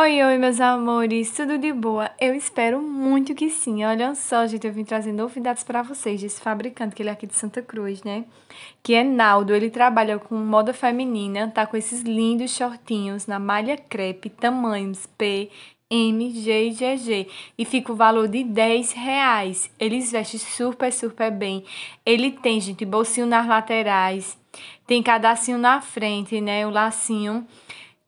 Oi, oi, meus amores, tudo de boa? Eu espero muito que sim. Olha só, gente, eu vim trazendo novidades para vocês desse fabricante, que ele é aqui de Santa Cruz, né? Que é Naldo, ele trabalha com moda feminina, tá com esses lindos shortinhos na malha crepe, tamanhos P, M, G e GG. E fica o valor de 10 reais. Eles vestem super, super bem. Ele tem, gente, bolsinho nas laterais, tem cadacinho na frente, né? O lacinho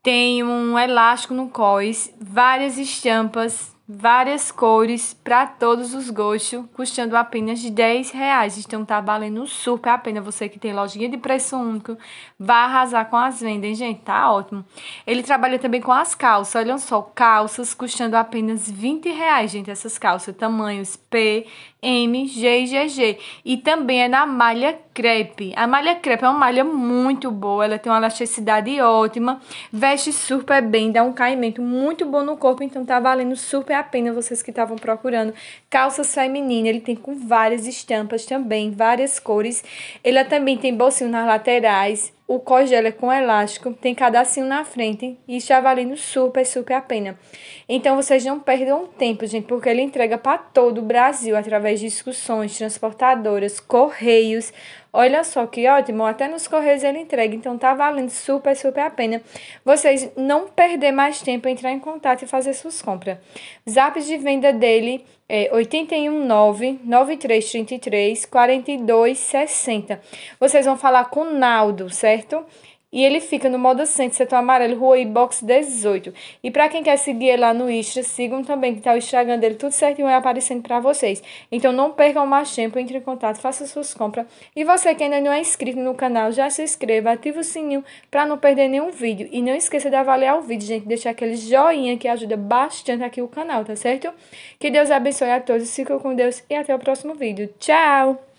tem um elástico no cós, várias estampas várias cores para todos os gostos, custando apenas 10 reais. Então tá valendo super a pena. Você que tem lojinha de preço único, vai arrasar com as vendas, hein, gente? Tá ótimo. Ele trabalha também com as calças. Olha só, calças custando apenas 20 reais, gente. Essas calças, tamanhos P, M, G e GG. E também é na malha crepe. A malha crepe é uma malha muito boa, ela tem uma elasticidade ótima, veste super bem, dá um caimento muito bom no corpo, então tá valendo super a a pena vocês que estavam procurando. Calças feminina, ele tem com várias estampas também, várias cores. Ele também tem bolsinho nas laterais, o cós dela é com elástico, tem cadacinho na frente e está valendo super, super a pena. Então vocês não perdam tempo, gente, porque ele entrega para todo o Brasil através de discussões, transportadoras, correios, Olha só que ótimo, até nos correios ele entrega, então tá valendo super, super a pena. Vocês não perder mais tempo, entrar em contato e fazer suas compras. Zap de venda dele é 819-9333-4260. Vocês vão falar com o Naldo, certo? E ele fica no modo centro, setor amarelo, rua e box 18. E para quem quer seguir ele lá no Insta, sigam também, que tá o Instagram dele tudo certinho aí aparecendo para vocês. Então não percam mais tempo, entre em contato, faça suas compras. E você que ainda não é inscrito no canal, já se inscreva, ative o sininho para não perder nenhum vídeo. E não esqueça de avaliar o vídeo, gente, deixar aquele joinha que ajuda bastante aqui o canal, tá certo? Que Deus abençoe a todos, fiquem com Deus e até o próximo vídeo. Tchau!